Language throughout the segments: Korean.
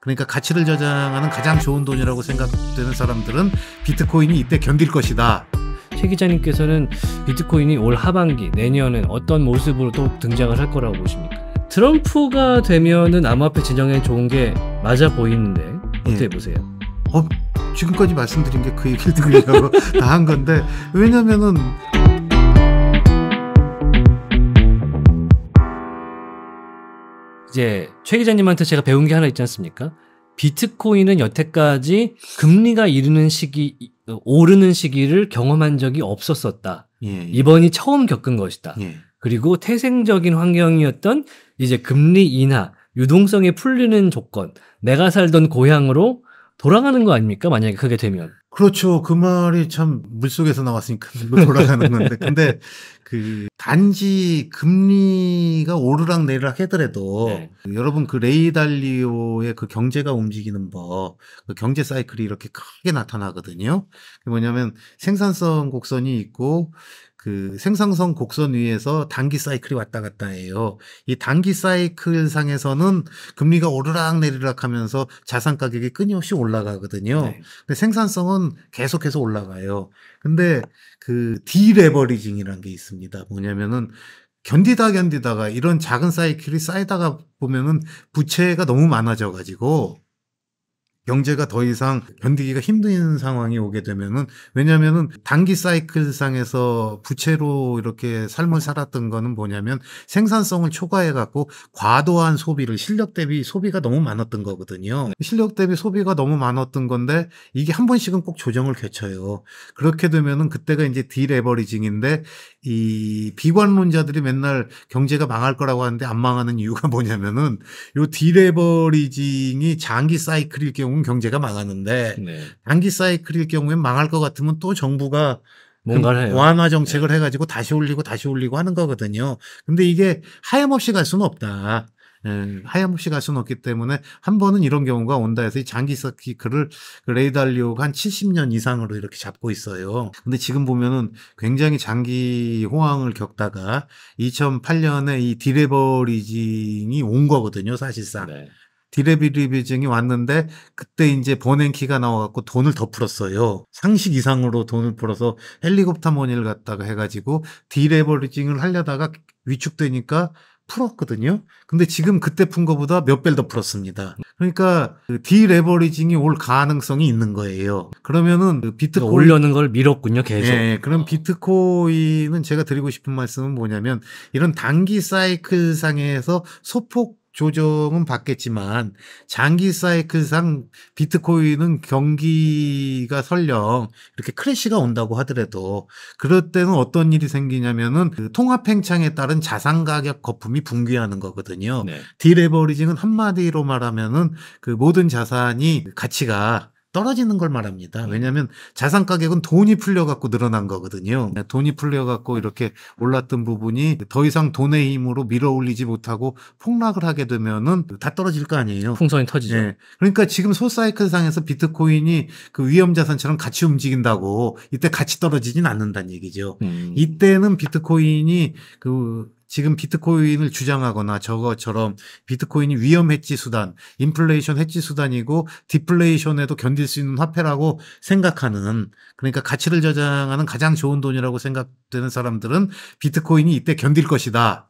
그러니까 가치를 저장하는 가장 좋은 돈이라고 생각되는 사람들은 비트코인이 이때 견딜 것이다. 최 기자님께서는 비트코인이 올 하반기 내년엔 어떤 모습으로 또 등장을 할 거라고 보십니까? 트럼프가 되면은 암호화폐 진영에 좋은 게 맞아 보이는데 어떻게 예. 보세요? 어, 지금까지 말씀드린 게 그 얘기를 드리려고 다 한 건데 왜냐면은 이제 최 기자님한테 제가 배운 게 하나 있지 않습니까? 비트코인은 여태까지 금리가 이르는 시기 어, 오르는 시기를 경험한 적이 없었었다. 예, 예. 이번이 처음 겪은 것이다. 예. 그리고 태생적인 환경이었던 이제 금리 인하, 유동성이 풀리는 조건, 내가 살던 고향으로 돌아가는 거 아닙니까? 만약에 그게 되면. 그렇죠. 그 말이 참 물속에서 나왔으니까 돌아가는 건데. 근데 그 단지 금리가 오르락 내리락 하더라도 네. 여러분 그 레이 달리오의 그 경제가 움직이는 법, 그 경제 사이클이 이렇게 크게 나타나거든요. 뭐냐면 생산성 곡선이 있고 그 생산성 곡선 위에서 단기 사이클이 왔다 갔다 해요. 이 단기 사이클 상에서는 금리가 오르락 내리락 하면서 자산 가격이 끊임없이 올라가거든요. 네. 근데 생산성은 계속해서 올라가요. 근데 그 디레버리징이라는 게 있습니다. 뭐냐면은 견디다 견디다가 이런 작은 사이클이 쌓이다가 보면은 부채가 너무 많아져 가지고 경제가 더 이상 견디기가 힘든 상황이 오게 되면은 왜냐면은 단기 사이클상에서 부채로 이렇게 삶을 살았던 거는 뭐냐면 생산성을 초과해 갖고 과도한 소비를 실력 대비 소비가 너무 많았던 거거든요. 실력 대비 소비가 너무 많았던 건데 이게 한 번씩은 꼭 조정을 거쳐요. 그렇게 되면은 그때가 이제 디레버리징인데 이 비관론자들이 맨날 경제가 망할 거라고 하는데 안 망하는 이유가 뭐냐면은 요 디레버리징이 장기 사이클일 경우 결국은 경제가 망하는데 네. 단기 사이클일 경우엔 망할 것 같으면 또 정부가 그 뭔가를 완화 정책을 네. 해가지고 다시 올리고 다시 올리고 하는 거거든요. 근데 이게 하염없이 갈 수는 없다. 예, 하염없이 갈 수는 없기 때문에 한 번은 이런 경우가 온다 해서 장기 사이클을 그 레이달리오가 한 70년 이상으로 이렇게 잡고 있어요. 근데 지금 보면은 굉장히 장기 호황을 겪다가 2008년에 이 디레버리징이 온 거거든요, 사실상. 네. 디레비리비징이 왔는데 그때 이제 버냉키가 나와갖고 돈을 더 풀었어요. 상식 이상으로 돈을 풀어서 헬리콥터 모니를 갖다가 해가지고 디레버리징을 하려다가 위축되니까 풀었거든요. 근데 지금 그때 푼 거보다 몇 배를 더 풀었습니다. 그러니까 그 디레버리징이 올 가능성이 있는 거예요. 그러면은 그 비트코인 올려는 그러니까 걸미뤘군요 계속. 네, 그럼 비트코인은 제가 드리고 싶은 말씀은 뭐냐면 이런 단기 사이클 상에서 소폭 조정은 받겠지만 장기 사이클상 비트코인은 경기가 설령 이렇게 크래시가 온다고 하더라도 그럴 때는 어떤 일이 생기냐면은 그 통합팽창에 따른 자산 가격 거품이 붕괴하는 거거든요. 네. 디레버리징은 한마디로 말하면은 그 모든 자산이 가치가 떨어지는 걸 말합니다. 네. 왜냐하면 자산 가격은 돈이 풀려갖고 늘어난 거거든요. 네, 돈이 풀려갖고 이렇게 올랐던 부분이 더 이상 돈의 힘으로 밀어올리지 못하고 폭락을 하게 되면은 다 떨어질 거 아니에요. 풍선이 터지죠. 네. 그러니까 지금 소사이클 상에서 비트코인이 그 위험 자산처럼 같이 움직인다고 이때 같이 떨어지진 않는다는 얘기죠. 음. 이때는 비트코인이 그 지금 비트코인을 주장하거나 저거처럼 비트코인이 위험 해지 수단, 인플레이션 해지 수단이고 디플레이션에도 견딜 수 있는 화폐라고 생각하는 그러니까 가치를 저장하는 가장 좋은 돈이라고 생각되는 사람들은 비트코인이 이때 견딜 것이다.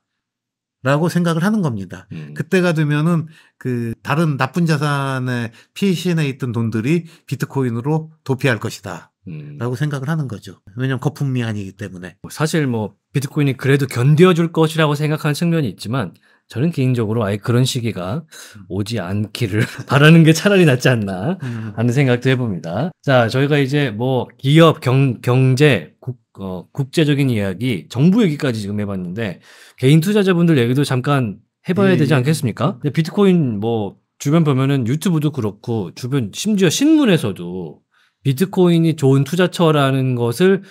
라고 생각을 하는 겁니다. 음. 그때가 되면은 그 다른 나쁜 자산의 피신에 있던 돈들이 비트코인으로 도피할 것이다. 음. 라고 생각을 하는 거죠. 왜냐면 하거품미 아니기 때문에. 뭐 사실 뭐 비트코인이 그래도 견뎌줄 것이라고 생각하는 측면이 있지만 저는 개인적으로 아예 그런 시기가 음. 오지 않기를 바라는 게 차라리 낫지 않나 음. 하는 생각도 해봅니다. 자, 저희가 이제 뭐 기업, 경, 경제, 국, 어, 국제적인 이야기, 정부 얘기까지 지금 해봤는데 개인 투자자분들 얘기도 잠깐 해봐야 되지 예. 않겠습니까? 비트코인 뭐 주변 보면은 유튜브도 그렇고 주변 심지어 신문에서도 비트코인이 좋은 투자처라는 것을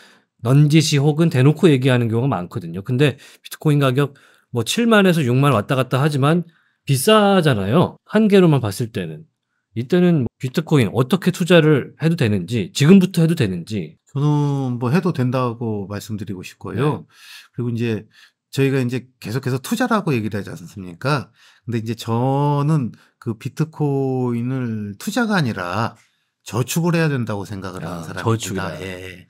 넌지시 혹은 대놓고 얘기하는 경우가 많거든요. 근데 비트코인 가격 뭐 7만에서 6만 왔다 갔다 하지만 비싸잖아요. 한 개로만 봤을 때는. 이때는 뭐 비트코인 어떻게 투자를 해도 되는지, 지금부터 해도 되는지. 저는 뭐 해도 된다고 말씀드리고 싶고요. 네. 그리고 이제 저희가 이제 계속해서 투자라고 얘기를 하지 않습니까? 근데 이제 저는 그 비트코인을 투자가 아니라 저축을 해야 된다고 생각을 하는 아, 사람입니다. 저축이다. 예. 예.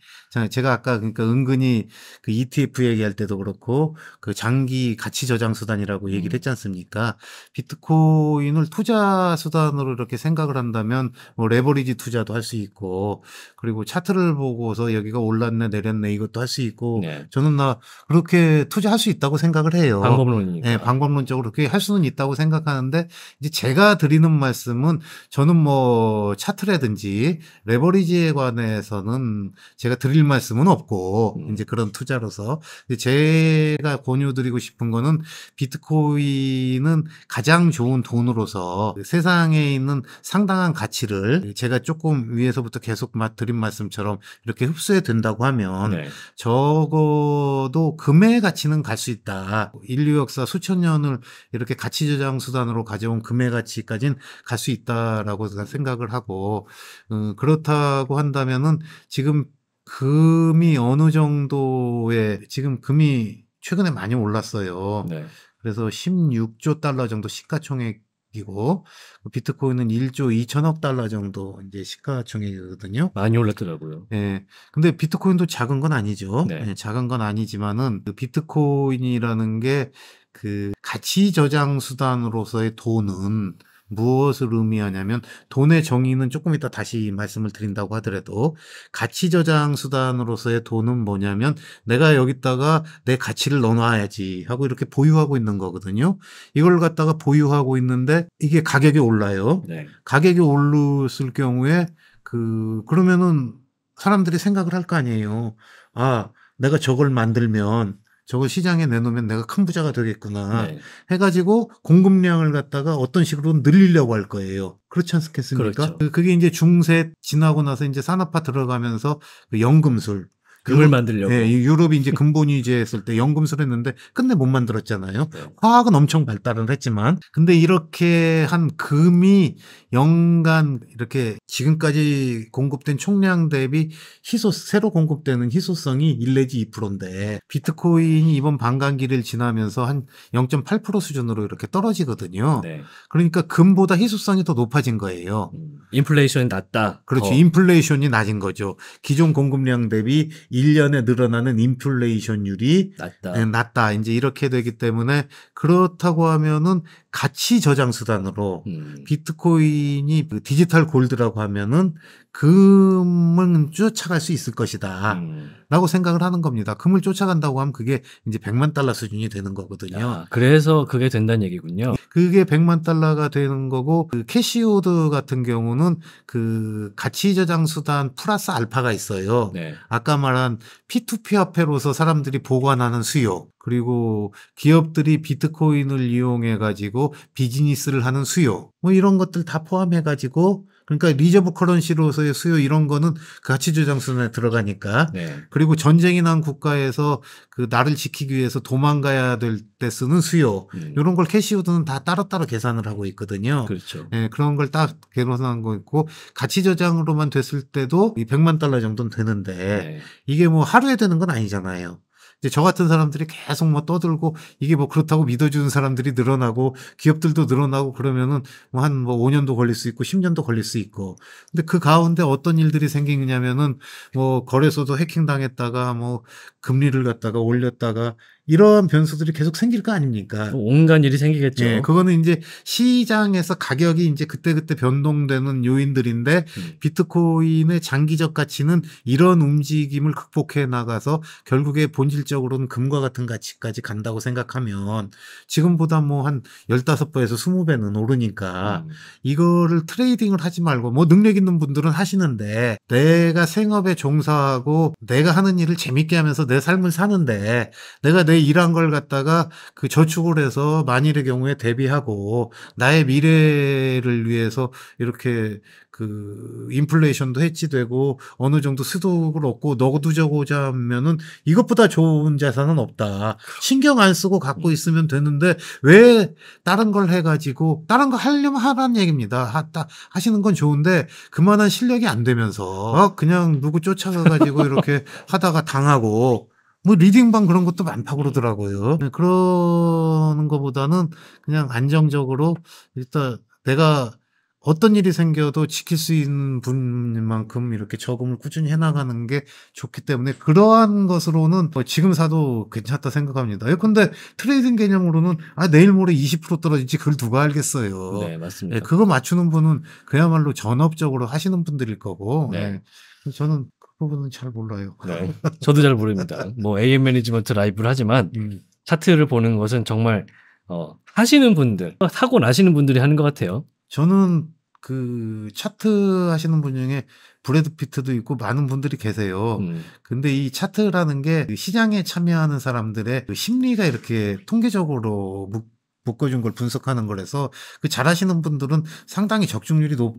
제가 아까 그러니까 은근히 그 ETF 얘기할 때도 그렇고 그 장기 가치 저장 수단이라고 얘기를 음. 했지 않습니까? 비트코인을 투자 수단으로 이렇게 생각을 한다면 뭐 레버리지 투자도 할 수 있고 그리고 차트를 보고서 여기가 올랐네 내렸네 이것도 할 수 있고 네. 저는 나 그렇게 투자할 수 있다고 생각을 해요. 방법론이니 네, 예, 방법론적으로 그렇게 할 수는 있다고 생각하는데 이제 제가 드리는 말씀은 저는 뭐 차트라든지 레버리지에 관해서는 제가 드릴 드릴 말씀은 없고 음. 이제 그런 투자로서 제가 권유드리고 싶은 거는 비트코인은 가장 좋은 돈으로서 그 세상에 있는 상당한 가치를 음. 제가 조금 위에서부터 계속 드린 말씀처럼 이렇게 흡수해 된다고 하면 네. 적어도 금의 가치는 갈 수 있다. 인류 역사 수천 년을 이렇게 가치 저장 수단으로 가져온 금의 가치까지는 갈 수 있다라고 생각을 하고 음, 그렇다고 한다면은 지금 금이 어느 정도의 네. 지금 금이 최근에 많이 올랐어요. 네. 그래서 16조 달러 정도 시가총액이고 그 비트코인은 1조 2천억 달러 정도 이제 시가총액이거든요. 많이 올랐더라고요. 예. 네. 근데 비트코인도 작은 건 아니죠. 네. 예, 작은 건 아니지만은 그 비트코인이라는 게 그 가치 저장 수단으로서의 돈은 무엇을 의미하냐면 돈의 정의는 조금 이따 다시 말씀을 드린다고 하더라도 가치 저장 수단으로서의 돈은 뭐냐면 내가 여기다가 내 가치를 넣어놔야지 하고 이렇게 보유하고 있는 거거든요. 이걸 갖다가 보유하고 있는데 이게 가격이 올라요. 네. 가격이 올랐을 경우에 그 그러면은 사람들이 생각을 할 거 아니에요. 아, 내가 저걸 만들면 저걸 시장에 내놓으면 내가 큰 부자가 되겠구나 네. 해가지고 공급량을 갖다가 어떤 식으로 늘리려고 할 거예요. 그렇지 않겠습니까? 그렇죠. 그게 이제 중세 지나고 나서 이제 산업화 들어가면서 그 연금술 금을 만들려고. 네, 유럽이 이제 근본위제 했을 때 연금술 했는데 끝내 못 만들었잖아요. 네. 화학은 엄청 발달을 했지만 근데 이렇게 한 금이 연간 이렇게 지금까지 공급된 총량 대비 희소 새로 공급되는 희소성이 1 내지 2%인데 비트코인이 이번 반감기를 지나면서 한 0.8% 수준으로 이렇게 떨어지거든요. 네. 그러니까 금보다 희소성이 더 높아진 거예요. 음, 인플레이션이 낮다. 그렇죠. 어. 인플레이션이 낮은 거죠. 기존 공급량 대비 1년에 늘어나는 인플레이션율이 낮다. 네, 낮다. 이제 이렇게 되기 때문에 그렇다고 하면은 가치 저장 수단으로 음. 비트코인이 그 디지털 골드라고 하면은 금을 쫓아갈 수 있을 것이다라고 음. 생각을 하는 겁니다. 금을 쫓아간다고 하면 그게 이제 100만 달러 수준이 되는 거거든요. 아, 그래서 그게 된다는 얘기군요. 그게 100만 달러가 되는 거고 그 캐시오드 같은 경우는 그 가치 저장 수단 플러스 알파가 있어요. 네. 아까 말한 P2P 화폐로서 사람들이 보관하는 수요 그리고 기업들이 비트코인을 이용해 가지고 비즈니스를 하는 수요 뭐 이런 것들 다 포함해 가지고 그러니까 리저브 커런시로서의 수요 이런 거는 그 가치 조정 순환에 들어가니까 네. 그리고 전쟁이 난 국가에서 그 나를 지키기 위해서 도망가야 될 때 쓰는 수요 음. 이런 걸 캐시우드는 다 따로따로 계산을 하고 있거든요. 그렇죠. 예, 그런 걸딱 계산한 거 있고 가치 저장으로만 됐을 때도 이 100만 달러 정도는 되는데 네. 이게 뭐 하루에 되는 건 아니잖아요. 이제 저 같은 사람들이 계속 뭐 떠들고 이게 뭐 그렇다고 믿어주는 사람들이 늘어나고 기업들도 늘어나고 그러면은 뭐 한뭐 뭐 5년도 걸릴 수 있고 10년도 걸릴 수 있고 근데 그 가운데 어떤 일들이 생기냐면은 뭐 거래소도 해킹 당했다가 뭐 금리를 갖다가 올렸다가 이러한 변수들이 계속 생길 거 아닙니까? 뭐 온갖 일이 생기겠죠. 예, 그거는 이제 시장에서 가격이 이제 그때그때 변동되는 요인들인데 음. 비트코인의 장기적 가치는 이런 움직임을 극복해 나가서 결국에 본질적으로는 금과 같은 가치까지 간다고 생각하면 지금보다 뭐 한 15배에서 20배는 오르니까 음. 이거를 트레이딩을 하지 말고 뭐 능력 있는 분들은 하시는데 내가 생업에 종사하고 내가 하는 일을 재밌게 하면서 내 삶을 사는데 내가 내 일한 걸 갖다가 그 저축을 해서 만일의 경우에 대비하고 나의 미래를 위해서 이렇게 그 인플레이션도 해치되고 어느 정도 수독을 얻고 너두저고자 구 하면은 이것보다 좋은 자산은 없다. 신경 안 쓰고 갖고 음. 있으면 되는데 왜 다른 걸 해가지고 다른 거 하려면 하라는 얘기입니다. 하, 다, 하시는 건 좋은데 그만한 실력이 안 되면서 어? 그냥 누구 쫓아가가지고 이렇게 하다가 당하고 뭐 리딩방 그런 것도 많다고 그러더라고요. 네, 그러는 것보다는 그냥 안정적으로 일단 내가 어떤 일이 생겨도 지킬 수 있는 분만큼 이렇게 저금을 꾸준히 해나가는 게 좋기 때문에 그러한 것으로는 뭐 지금 사도 괜찮다 생각합니다. 예컨대 트레이딩 개념으로는 아 내일 모레 20% 떨어질지 그걸 누가 알겠어요. 네 예, 맞습니다. 네, 그거 맞추는 분은 그야말로 전업적으로 하시는 분들일 거고 네. 네. 저는 부분은 잘 몰라요. 네. 저도 잘 모릅니다. 뭐 AM 매니지먼트 라이브를 하지만 음. 차트를 보는 것은 정말 어, 하시는 분들, 타고 나시는 분들이 하는 것 같아요. 저는 그 차트 하시는 분 중에 브래드 피트도 있고 많은 분들이 계세요. 음. 근데 이 차트라는 게 그 시장에 참여하는 사람들의 그 심리가 이렇게 통계적으로 묶 묶어준 걸 분석하는 거라서 그 잘하시는 분들은 상당히 적중률이 높,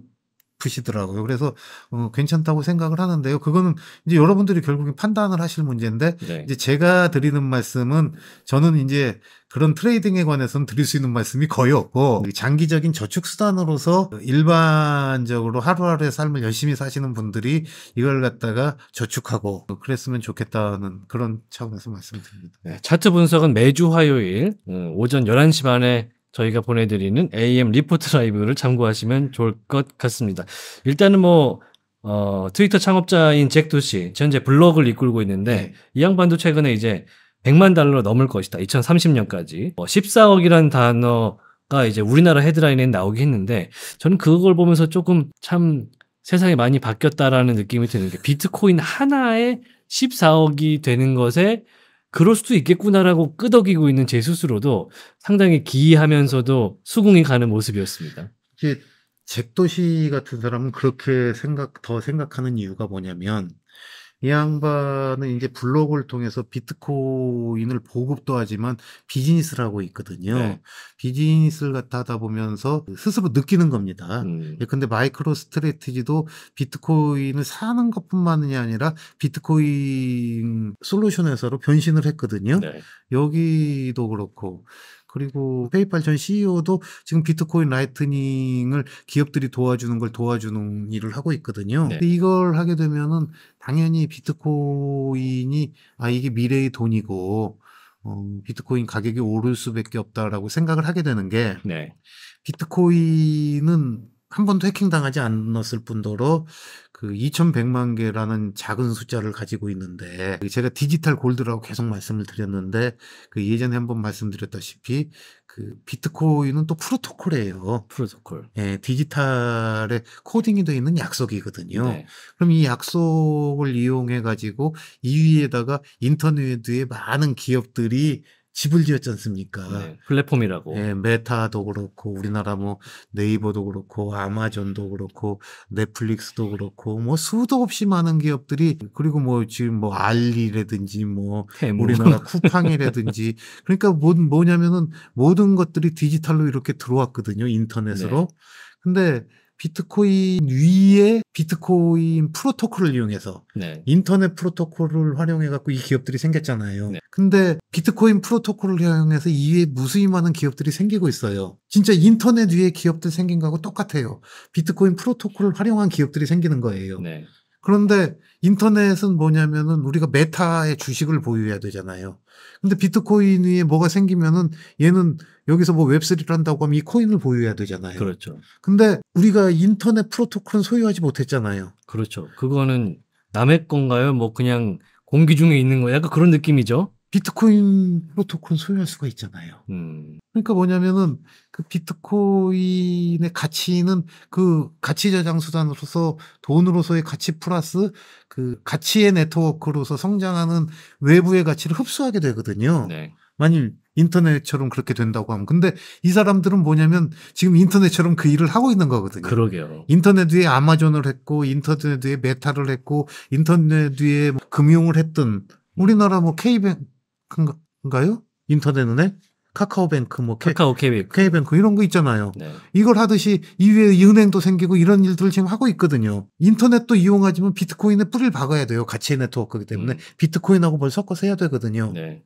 싶으시더라고요. 그래서 어, 괜찮다고 생각을 하는데요. 그거는 이제 여러분들이 결국엔 판단을 하실 문제인데 네. 이제 제가 드리는 말씀은 저는 이제 그런 트레이딩에 관해서는 드릴 수 있는 말씀이 거의 없고 장기적인 저축 수단으로서 일반적으로 하루하루의 삶을 열심히 사시는 분들이 이걸 갖다가 저축하고 그랬으면 좋겠다는 그런 차원에서 말씀드립니다. 네, 차트 분석은 매주 화요일 음, 오전 11시 반에 저희가 보내드리는 AM 리포트 라이브를 참고하시면 좋을 것 같습니다. 일단은 뭐 어, 트위터 창업자인 잭도 시 현재 블로그를 이끌고 있는데 네. 이 양반도 최근에 이제 100만 달러 넘을 것이다. 2030년까지 뭐 14억이라는 단어가 이제 우리나라 헤드라인에 나오긴 했는데 저는 그걸 보면서 조금 참 세상이 많이 바뀌었다라는 느낌이 드는 게 비트코인 하나에 14억이 되는 것에 그럴 수도 있겠구나라고 끄덕이고 있는 제 스스로도 상당히 기이하면서도 수긍이 가는 모습이었습니다. 이게 잭도시 같은 사람은 그렇게 생각 더 생각하는 이유가 뭐냐면 이 양반은 이제 블로그를 통해서 비트코인을 보급도 하지만 비즈니스를 하고 있거든요. 네. 비즈니스를 갖다 하다 보면서 스스로 느끼는 겁니다. 음. 예, 근데 마이크로 스트레티지도 비트코인을 사는 것 뿐만이 아니라 비트코인 솔루션 회사로 변신을 했거든요. 네. 여기도 그렇고 그리고 페이팔 전 CEO도 지금 비트코인 라이트닝을 기업들이 도와주는 걸 도와주는 일을 하고 있거든요. 네. 근데 이걸 하게 되면은 당연히 비트코인이 아 이게 미래의 돈이고 어, 비트코인 가격이 오를 수밖에 없다라고 생각을 하게 되는 게 네. 비트코인은 한 번도 해킹당하지 않았을 뿐더러 그 2,100만 개라는 작은 숫자를 가지고 있는데 제가 디지털 골드라고 계속 말씀을 드렸는데 그 예전에 한 번 말씀드렸다시피 그 비트코인은 또 프로토콜이에요. 프로토콜. 예, 디지털에 코딩이 되어 있는 약속이거든요. 네. 그럼 이 약속을 이용해 가지고 이 위에다가 인터넷 위에 많은 기업들이 집을 지었지 않습니까? 네, 플랫폼이라고. 예, 메타도 그렇고 우리나라 뭐 네이버도 그렇고 아마존도 그렇고 넷플릭스도 그렇고 뭐 수도 없이 많은 기업들이 그리고 뭐 지금 뭐 알리라든지 뭐 해모. 네, 뭐. 우리나라 쿠팡이라든지 그러니까 뭐, 뭐냐면은 모든 것들이 디지털로 이렇게 들어왔거든요 인터넷으로. 네. 근데 비트코인 위에 비트코인 프로토콜을 이용해서 네. 인터넷 프로토콜을 활용해 갖고 이 기업들이 생겼잖아요. 네. 근데 비트코인 프로토콜을 이용해서 이외에 무수히 많은 기업들이 생기고 있어요. 진짜 인터넷 위에 기업들 생긴 거하고 똑같아요. 비트코인 프로토콜을 활용한 기업들이 생기는 거예요. 네. 그런데 인터넷은 뭐냐면은 우리가 메타의 주식을 보유해야 되잖아요. 근데 비트코인 위에 뭐가 생기면은 얘는 여기서 뭐 웹3를 한다고 하면 이 코인을 보유해야 되잖아요. 그렇죠. 근데 우리가 인터넷 프로토콜은 소유하지 못했잖아요. 그렇죠. 그거는 남의 건가요? 뭐 그냥 공기 중에 있는 거야? 약간 그런 느낌이죠. 비트코인 프로토콜 소유할 수가 있잖아요. 음. 그러니까 뭐냐면은 그 비트코인의 가치는 그 가치 저장 수단으로서 돈으로서의 가치 플러스 그 가치의 네트워크로서 성장하는 외부의 가치를 흡수하게 되거든요. 네. 만일 인터넷처럼 그렇게 된다고 하면 근데 이 사람들은 뭐냐면 지금 인터넷처럼 그 일을 하고 있는 거거든요. 그러게요. 인터넷 위에 아마존을 했고 인터넷 위에 메타를 했고 인터넷 위에 뭐 금융을 했던 우리나라 뭐 K뱅크인가요? 인터넷은행 카카오뱅크 뭐 카카오 케이뱅크. 케이런거 있잖아요. 네. 이걸 하듯이 이외에 은행도 생기고 이런 일들을 지금 하고 있거든요. 인터넷도 이용하지만 비트코인에 뿌리를 박아야 돼요. 가치의 네트워크이기 때문에 음. 비트코인하고 뭘 섞어서 해야 되거든요. 네.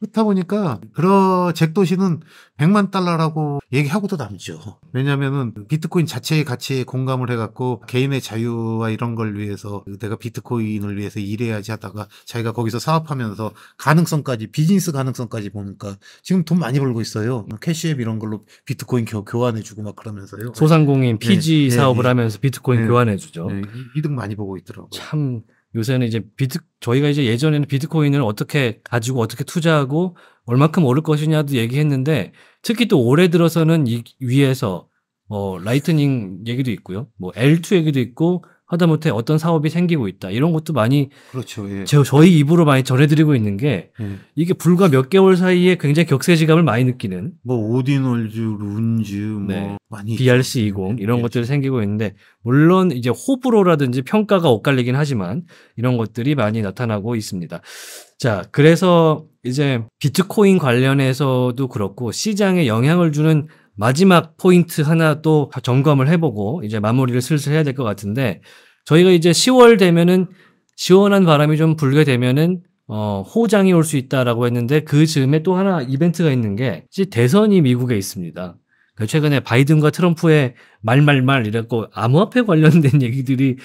그렇다 보니까 그런 잭도시는 100만 달러라고 얘기하고도 남죠. 왜냐면은 비트코인 자체의 가치에 공감을 해갖고 개인의 자유와 이런 걸 위해서 내가 비트코인을 위해서 일해야지 하다가 자기가 거기서 사업하면서 가능성까지 비즈니스 가능성까지 보니까 지금 돈 많이 벌고 있어요. 캐시앱 이런 걸로 비트코인 교, 교환해주고 막 그러면서요. 소상공인 PG 네, 네, 사업을 네, 하면서 비트코인 네, 교환해주죠. 네, 이득 많이 보고 있더라고요. 참 요새는 이제 비트 저희가 이제 예전에는 비트코인을 어떻게 가지고 어떻게 투자하고 얼마큼 오를 것이냐도 얘기했는데 특히 또 올해 들어서는 이 위에서 어 라이트닝 얘기도 있고요. 뭐 L2 얘기도 있고 하다못해 어떤 사업이 생기고 있다 이런 것도 많이 그렇죠. 예. 저, 저희 입으로 많이 전해드리고 있는 게 예. 이게 불과 몇 개월 사이에 굉장히 격세지감을 많이 느끼는 뭐 오디널즈, 룬즈, 뭐 네. 많이 BRC20 예. 이런 예. 것들이 생기고 있는데 물론 이제 호불호라든지 평가가 엇갈리긴 하지만 이런 것들이 많이 나타나고 있습니다. 자 그래서 이제 비트코인 관련해서도 그렇고 시장에 영향을 주는 마지막 포인트 하나 또 점검을 해보고 이제 마무리를 슬슬 해야 될 것 같은데 저희가 이제 10월 되면은 시원한 바람이 좀 불게 되면은 어, 호장이 올 수 있다라고 했는데 그 즈음에 또 하나 이벤트가 있는 게 대선이 미국에 있습니다. 그러니까 최근에 바이든과 트럼프의 말말말 이랬고 암호화폐 관련된 얘기들이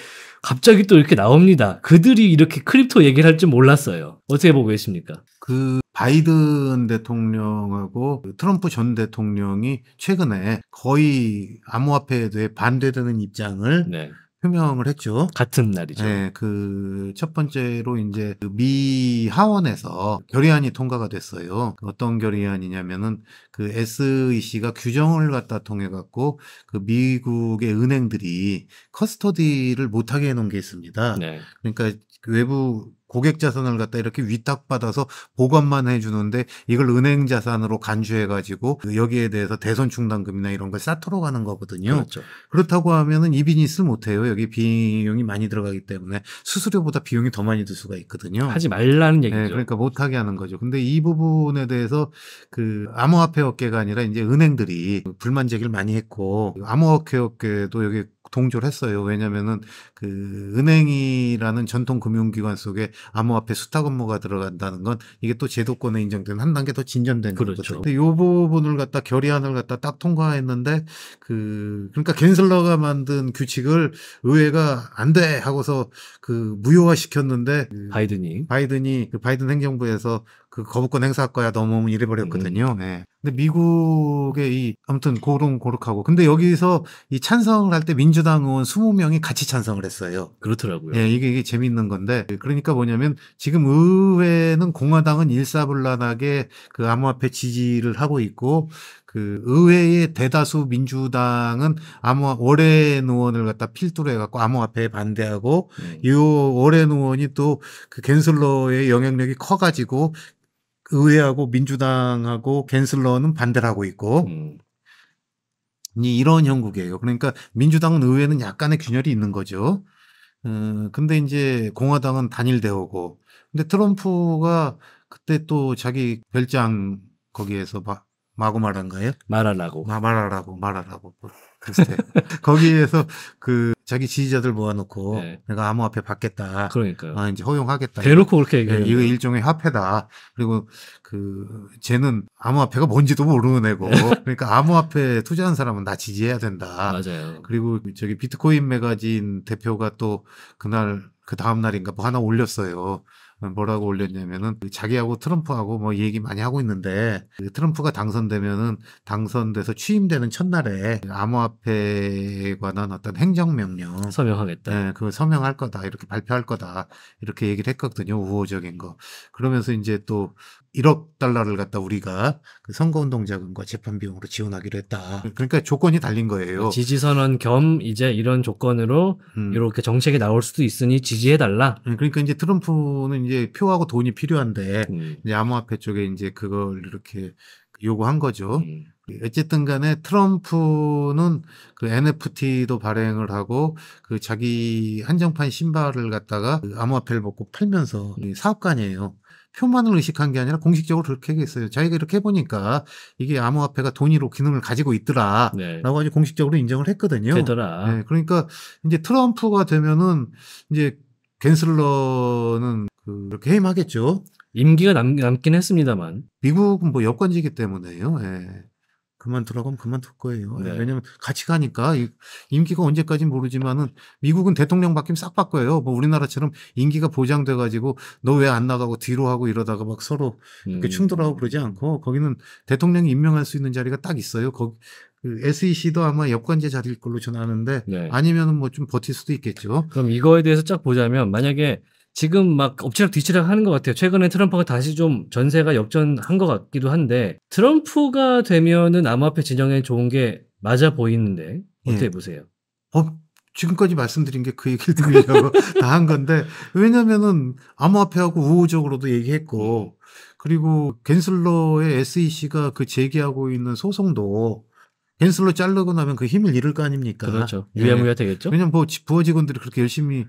갑자기 또 이렇게 나옵니다. 그들이 이렇게 크립토 얘기를 할 줄 몰랐어요. 어떻게 보고 계십니까? 그 바이든 대통령하고 그 트럼프 전 대통령이 최근에 거의 암호화폐에 대해 반대되는 입장을 네. 표명을 했죠. 같은 날이죠. 네, 그첫 번째로 이제 그 미 하원에서 결의안이 통과가 됐어요. 어떤 결의안이냐면은 그 SEC가 규정을 갖다 통해 갖고 그 미국의 은행들이 커스터디를 못하게 해놓은 게 있습니다. 네. 그러니까 외부 고객 자산을 갖다 이렇게 위탁받아서 보관만 해주는데 이걸 은행 자산으로 간주해가지고 여기에 대해서 대선 충당금이나 이런 걸 싸토로 가는 거거든요. 그렇죠. 그렇다고 하면은 이 비즈니스 못해요. 여기 비용이 많이 들어가기 때문에 수수료보다 비용이 더 많이 들 수가 있거든요. 하지 말라는 네, 얘기죠. 네, 그러니까 못하게 하는 거죠. 근데 이 부분에 대해서 그 암호화폐 업계가 아니라 이제 은행들이 불만 제기를 많이 했고 암호화폐 업계도 여기 동조를 했어요. 왜냐면은 그 은행이라는 전통 금융기관 속에 암호화폐 수탁 업무가 들어간다는 건 이게 또 제도권에 인정된 한 단계 더 진전된 그렇죠. 거죠. 근데 요 부분을 갖다 결의안을 갖다 딱 통과했는데 그 그러니까 겐슬러가 만든 규칙을 의회가 안 돼 하고서 그 무효화 시켰는데 그 바이든이 바이든이 그 바이든 행정부에서 그 거부권 행사할 거야 너무 오면 이래버렸거든요. 음. 예. 근데 미국의 이 아무튼 고롱 고룩하고 근데 여기서 이 찬성을 할 때 민주당 의원 20명이 같이 찬성을 했어요. 그렇더라고요. 예, 이게 이게 재밌는 건데 그러니까 뭐냐면 지금 의회는 공화당은 일사불란하게 그 암호화폐 지지를 하고 있고 그 의회의 대다수 민주당은 암호 올해 의원을 갖다 필두로 해갖고 암호화폐에 반대하고 음. 이 월엔 의원이 또그갠슬러의 영향력이 커가지고 의회하고 민주당하고 갠슬러는 반대를 하고 있고 음. 이런 형국이에요. 그러니까 민주당은 의회는 약간의 균열이 있는 거죠. 음, 근데 이제 공화당은 단일 대오고 근데 트럼프가 그때 또 자기 별장 거기에서 마, 마구 말한 거예요? 말하라고. 마, 말하라고, 말하라고. 글쎄. 뭐 해 거기에서 그 자기 지지자들 모아놓고 네. 내가 암호화폐 받겠다. 그러니까요. 아, 이제 허용하겠다. 대놓고 그렇게 예, 얘기해요. 네, 이거 일종의 화폐다. 그리고 그 쟤는 암호화폐가 뭔지도 모르는 애고 네. 그러니까 암호화폐 투자한 사람은 나 지지해야 된다. 맞아요. 그리고 저기 비트코인 매거진 대표가 또 그날 그 다음 날인가 뭐 하나 올렸어요. 뭐라고 올렸냐면은 그 자기하고 트럼프하고 뭐 얘기 많이 하고 있는데 그 트럼프가 당선되면은 당선돼서 취임되는 첫날에 암호화폐에 관한 어떤 행정명령 서명하겠다. 예, 그걸 서명할 거다. 이렇게 발표할 거다. 이렇게 얘기를 했거든요. 우호적인 거. 그러면서 이제 또 1억 달러를 갖다 우리가 그 선거운동 자금과 재판 비용으로 지원하기로 했다. 그러니까 조건이 달린 거예요. 네, 지지선언 겸 이제 이런 조건으로 음. 이렇게 정책이 나올 수도 있으니 지지해달라. 음, 그러니까 이제 트럼프는 이제 표하고 돈이 필요한데 음. 이제 암호화폐 쪽에 이제 그걸 이렇게 요구한 거죠. 음. 어쨌든 간에 트럼프는 그 NFT도 발행을 하고 그 자기 한정판 신발을 갖다가 그 암호화폐를 먹고 팔면서 사업가아니에요 표만을 의식한 게 아니라 공식적으로 그렇게 얘기했어요. 자기가 이렇게 해보니까 이게 암호화폐가 돈으로 기능을 가지고 있더라라고 네. 아주 공식적으로 인정을 했거든요. 되더라. 네, 그러니까 이제 트럼프가 되면은 이제 겐슬러는 그렇게 해임하겠죠. 임기가 남, 남긴 했습니다만. 미국은 뭐 여권지기 때문에요. 예. 그만두라고 하면 그만둘 거예요. 네. 왜냐하면 같이 가니까 임기가 언제까지는 모르지만은 미국은 대통령 바뀌면 싹 바꿔요. 뭐 우리나라처럼 임기가 보장돼 가지고 너 왜 안 나가고 뒤로 하고 이러다가 막 서로 이렇게 음. 충돌하고 그러지 않고 거기는 대통령이 임명할 수 있는 자리가 딱 있어요. 거기 그 SEC도 아마 역관제 자리일 걸로 전는 아는데 네. 아니면은 뭐 좀 버틸 수도 있겠죠. 그럼 이거에 대해서 쫙 보자면 만약에 지금 막 엎치락 뒤치락 하는 것 같아요. 최근에 트럼프가 다시 좀 전세가 역전한 것 같기도 한데 트럼프가 되면은 암호화폐 진영에 좋은 게 맞아 보이는데 어떻게 예. 보세요? 어, 지금까지 말씀드린 게 그 얘기를 드리려고 다 한 건데 왜냐면은 암호화폐하고 우호적으로도 얘기했고 음. 그리고 겐슬러의 SEC가 그 제기하고 있는 소송도 겐슬러 자르고 나면 그 힘을 잃을 거 아닙니까? 그렇죠. 예. 유야무야 되겠죠. 예. 왜냐면 뭐 부하 직원들이 그렇게 열심히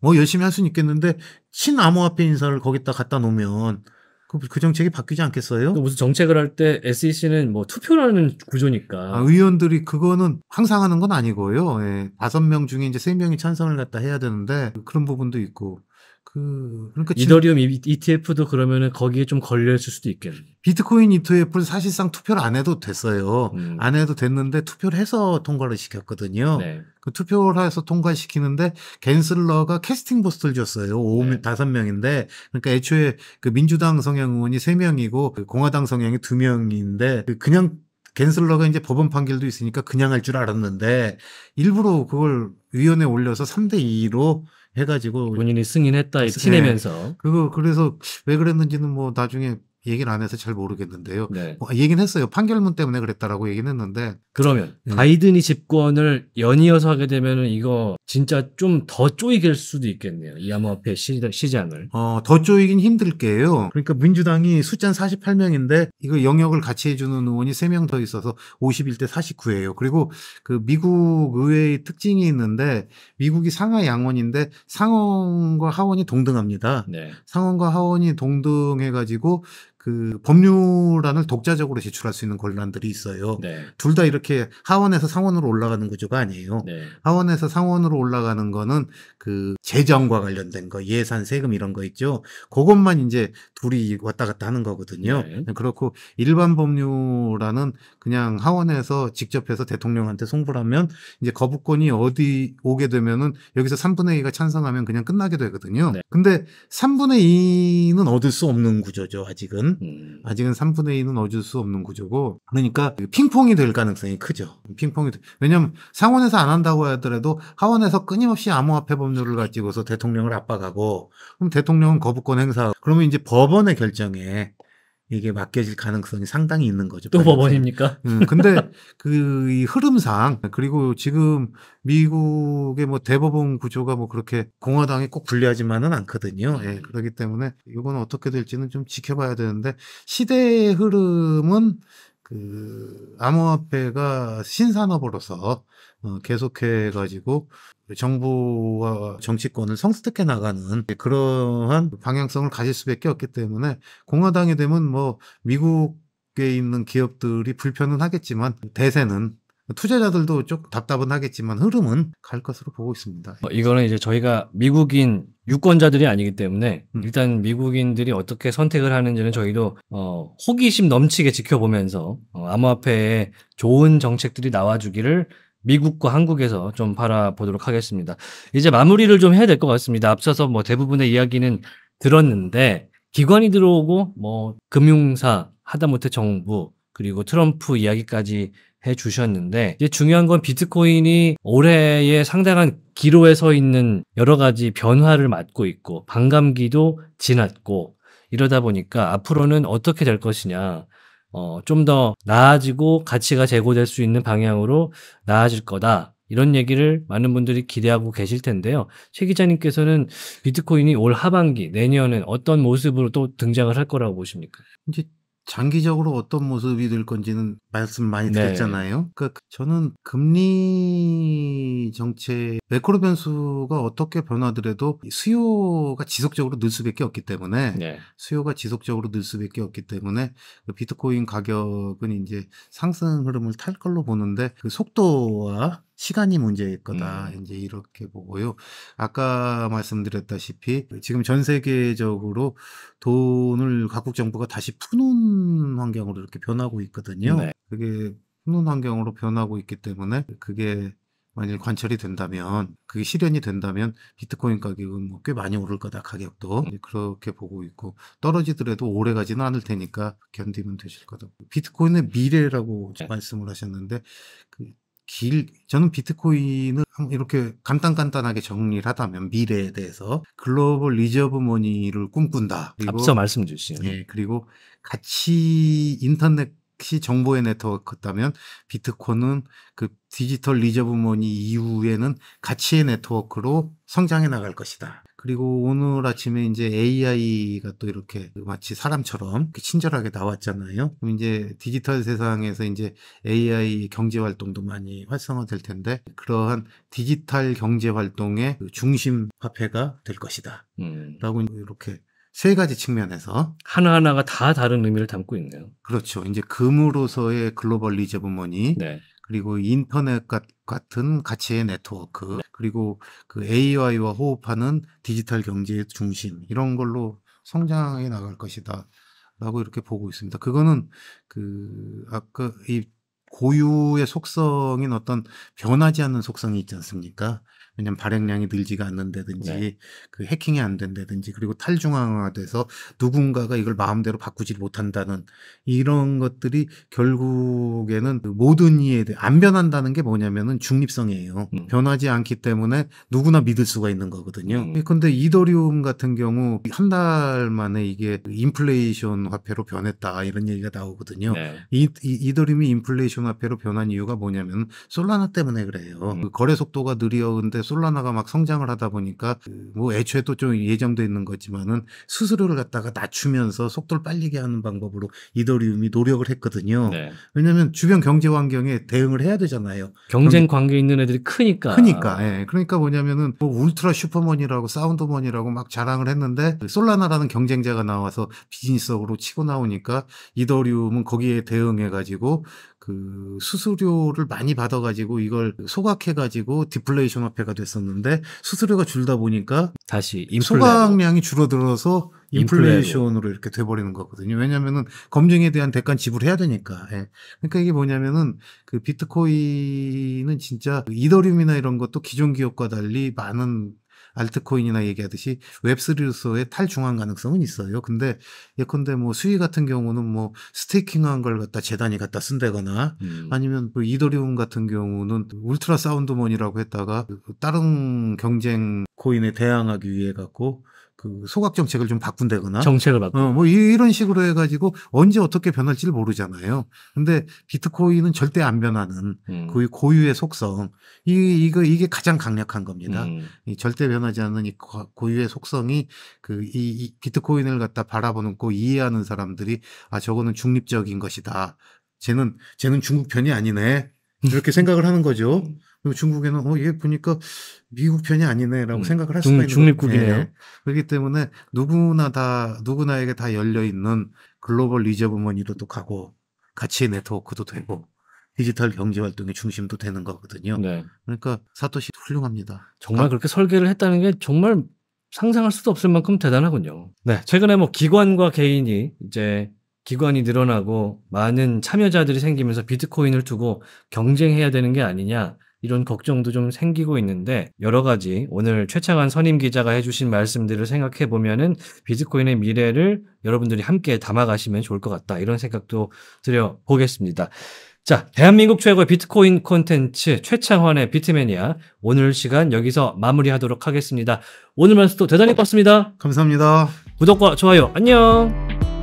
뭐 열심히 할 수는 있겠는데 친암호화폐 인사를 거기다 갖다 놓으면 그, 그 정책이 바뀌지 않겠어요? 그러니까 무슨 정책을 할 때 SEC는 뭐 투표라는 구조니까. 아, 의원들이 그거는 항상 하는 건 아니고요. 예, 다섯 명 중에 이제 세 명이 찬성을 갖다 해야 되는데 그런 부분도 있고. 그 그러니까 이더리움 ETF도 그러면은 거기에 좀 걸려 있을 수도 있겠네. 비트코인 ETF를 사실상 투표를 안 해도 됐어요. 음. 안 해도 됐는데 투표를 해서 통과를 시켰거든요. 네. 그 투표를 해서 통과시키는데 갠슬러가 캐스팅 보스를 줬어요. 5, 네. 5명인데 그러니까 애초에 그 민주당 성향 의원이 3명이고 그 공화당 성향이 2명인데 그 그냥 갠슬러가 이제 법원 판결도 있으니까 그냥 할 줄 알았는데 일부러 그걸 위원회 에 올려서 3대 2로 해가지고 본인이 승인했다 네. 티내면서 그거 그래서 왜 그랬는지는 뭐 나중에 얘기를 안 해서 잘 모르겠는데요. 네. 뭐, 얘기는 했어요. 판결문 때문에 그랬다라고 얘기는 했는데. 그러면 음. 바이든이 집권을 연이어서 하게 되면 이거 진짜 좀 더 쪼이길 수도 있겠네요. 이 암호화폐 시, 시장을. 어, 더 쪼이긴 힘들게요. 그러니까 민주당이 숫자는 48명인데 이거 영역을 같이 해주는 의원이 3명 더 있어서 51대 49예요. 그리고 그 미국 의회의 특징이 있는데 미국이 상하 양원인데 상원과 하원이 동등합니다. 네. 상원과 하원이 동등해가지고 그 법률안을 독자적으로 제출할 수 있는 권란들이 있어요. 네. 둘다 이렇게 하원에서 상원으로 올라가는 구조가 아니에요. 네. 하원에서 상원으로 올라가는 거는 그 재정과 관련된 거, 예산, 세금 이런 거 있죠. 그것만 이제 둘이 왔다 갔다 하는 거거든요. 네. 네 그렇고 일반 법률라는 그냥 하원에서 직접 해서 대통령한테 송부를 하면 이제 거부권이 어디 오게 되면은 여기서 3분의 2가 찬성하면 그냥 끝나게 되거든요. 네. 근데 3분의 2는 얻을 수 없는 구조죠. 아직은. 음. 아직은 3분의 2는 얻을 수 없는 구조고. 그러니까 핑퐁이 될 가능성이 크죠. 핑퐁이. 왜냐면 상원에서 안 한다고 하더라도 하원에서 끊임없이 암호화폐 법률을 가지고 찍어서 대통령을 압박하고 그럼 대통령은 거부권 행사. 그러면 이제 법원의 결정에 이게 맡겨질 가능성이 상당히 있는 거죠. 또 법원입니까? 음, 음 근데 그이 흐름상 그리고 지금 미국의 뭐 대법원 구조가 뭐 그렇게 공화당이 꼭 불리하지만은 않거든요. 예, 네. 그렇기 때문에 이건 어떻게 될지는 좀 지켜봐야 되는데 시대의 흐름은 그 암호화폐가 신산업으로서 어, 계속해 가지고 정부와 정치권을 성숙해 나가는 그러한 방향성을 가질 수밖에 없기 때문에 공화당이 되면 뭐 미국에 있는 기업들이 불편은 하겠지만 대세는 투자자들도 좀 답답은 하겠지만 흐름은 갈 것으로 보고 있습니다. 어, 이거는 이제 저희가 미국인 유권자들이 아니기 때문에 음. 일단 미국인들이 어떻게 선택을 하는지는 저희도 어, 호기심 넘치게 지켜보면서 어, 암호화폐에 좋은 정책들이 나와주기를 미국과 한국에서 좀 바라보도록 하겠습니다. 이제 마무리를 좀 해야 될 것 같습니다. 앞서서 뭐 대부분의 이야기는 들었는데 기관이 들어오고 뭐 금융사 하다못해 정부 그리고 트럼프 이야기까지 해 주셨는데 이제 중요한 건 비트코인이 올해에 상당한 기로에 서 있는 여러 가지 변화를 맞고 있고 반감기도 지났고 이러다 보니까 앞으로는 어떻게 될 것이냐 어, 좀 더 나아지고 가치가 제고될 수 있는 방향으로 나아질 거다. 이런 얘기를 많은 분들이 기대하고 계실 텐데요. 최 기자님께서는 비트코인이 올 하반기, 내년은 어떤 모습으로 또 등장을 할 거라고 보십니까? 이제 장기적으로 어떤 모습이 될 건지는 말씀 많이 네. 드렸잖아요. 네. 그러니까 저는 금리 정책 매크로 변수가 어떻게 변하더라도 수요가 지속적으로 늘 수밖에 없기 때문에 네. 수요가 지속적으로 늘 수밖에 없기 때문에 그 비트코인 가격은 이제 상승 흐름을 탈 걸로 보는데 그 속도와 시간이 문제일 거다. 음. 이제 이렇게 보고요. 아까 말씀드렸다시피 지금 전 세계적으로 돈을 각국 정부가 다시 푸는 환경으로 이렇게 변하고 있거든요. 네. 그게 푸는 환경으로 변하고 있기 때문에 그게 만일 관철이 된다면 그게 실현이 된다면 비트코인 가격은 뭐 꽤 많이 오를 거다 가격도 네, 그렇게 보고 있고 떨어지더라도 오래 가지는 않을 테니까 견디면 되실 거다. 비트코인의 미래라고 네. 말씀을 하셨는데 그길 저는 비트코인을 이렇게 간단간단하게 정리를 하다면 미래에 대해서 글로벌 리저브 머니를 꿈꾼다. 그리고, 앞서 말씀 주신. 예, 그리고 같이 인터넷 특히 정보의 네트워크다면 비트코인은 그 디지털 리저브 머니 이후에는 가치의 네트워크로 성장해 나갈 것이다. 그리고 오늘 아침에 이제 AI가 또 이렇게 마치 사람처럼 친절하게 나왔잖아요. 그럼 이제 디지털 세상에서 이제 AI 경제 활동도 많이 활성화될 텐데 그러한 디지털 경제 활동의 중심 화폐가 될 것이다. 음. 라고 이렇게 세 가지 측면에서 하나하나가 다 다른 의미를 담고 있네요. 그렇죠. 이제 금으로서의 글로벌리즘은 뭐니 네. 그리고 인터넷 같, 같은 가치의 네트워크 네. 그리고 그 AI와 호흡하는 디지털 경제의 중심 이런 걸로 성장해 나갈 것이다. 라고 이렇게 보고 있습니다. 그거는 그 아까 이 고유의 속성인 어떤 변하지 않는 속성이 있지 않습니까? 왜냐면 발행량이 늘지가 않는다든지 네. 그 해킹이 안 된다든지 그리고 탈중앙화돼서 누군가가 이걸 마음대로 바꾸지 못한다는 이런 것들이 결국에는 그 모든 이에 대해 안 변한다는 게 뭐냐면은 중립성이에요. 음. 변하지 않기 때문에 누구나 믿을 수가 있는 거거든요. 음. 근데 이더리움 같은 경우 한 달 만에 이게 인플레이션 화폐로 변했다 이런 얘기가 나오거든요. 네. 이, 이 이더리움이 인플레이션 화폐로 변한 이유가 뭐냐면 솔라나 때문에 그래요. 음. 그 거래 속도가 느려근데 솔라나가 막 성장을 하다 보니까 그 뭐 애초에 또 좀 예정돼 있는 거지만은 수수료를 갖다가 낮추면서 속도를 빨리게 하는 방법으로 이더리움이 노력을 했거든요. 네. 왜냐하면 주변 경제 환경에 대응을 해야 되잖아요. 경쟁 관계 있는 애들이 크니까. 크니까. 예. 그러니까 뭐냐면은 뭐 울트라 슈퍼머니라고 사운드머니라고 막 자랑을 했는데 그 솔라나라는 경쟁자가 나와서 비즈니스적으로 치고 나오니까 이더리움은 거기에 대응해 가지고 그 수수료를 많이 받아가지고 이걸 소각해가지고 디플레이션 화폐가 됐었는데 수수료가 줄다 보니까 다시 인플레 소각량이 줄어들어서 인플레이션으로 인플레로. 이렇게 돼버리는 거거든요. 왜냐면은 검증에 대한 대가는 지불해야 되니까. 예. 그러니까 이게 뭐냐면은 그 비트코인은 진짜 이더리움이나 이런 것도 기존 기업과 달리 많은 알트코인이나 얘기하듯이 웹3로서의 탈중앙 가능성은 있어요. 근데 예컨대 뭐 수위 같은 경우는 뭐 스테이킹한 걸 갖다 재단이 갖다 쓴다거나 음. 아니면 뭐 이더리움 같은 경우는 울트라 사운드먼이라고 했다가 다른 경쟁 코인에 대항하기 위해 갖고 그 소각 정책을 좀 바꾼다거나 정책을 바꾸 어, 뭐 이런 식으로 해가지고 언제 어떻게 변할지를 모르잖아요. 근데 비트코인은 절대 안 변하는 음. 그 고유의 속성 이 이거 이게 가장 강력한 겁니다. 음. 이 절대 변하지 않는 이 고유의 속성이 그이 이 비트코인을 갖다 바라보는 고 이해하는 사람들이 아 저거는 중립적인 것이다. 쟤는 쟤는 중국 편이 아니네. 이렇게 생각을 하는 거죠. 음. 그리고 중국에는 어, 얘 보니까 미국 편이 아니네라고 음, 생각을 할 수가 있는 중립국이네요. 네. 그렇기 때문에 누구나 다 누구나에게 다 열려 있는 글로벌 리저브머니로 도 가고 가치 네트워크도 되고 디지털 경제 활동의 중심도 되는 거거든요. 네. 그러니까 사토시 훌륭합니다. 정말 그렇게 설계를 했다는 게 정말 상상할 수도 없을 만큼 대단하군요. 네, 최근에 뭐 기관과 개인이 이제 기관이 늘어나고 많은 참여자들이 생기면서 비트코인을 두고 경쟁해야 되는 게 아니냐 이런 걱정도 좀 생기고 있는데 여러 가지 오늘 최창한 선임 기자가 해주신 말씀들을 생각해 보면은 비트코인의 미래를 여러분들이 함께 담아가시면 좋을 것 같다 이런 생각도 드려 보겠습니다. 자, 대한민국 최고의 비트코인 콘텐츠 최창환의 비트매니아 오늘 시간 여기서 마무리하도록 하겠습니다. 오늘 말씀도 대단히 꿨습니다. 감사합니다. 구독과 좋아요 안녕.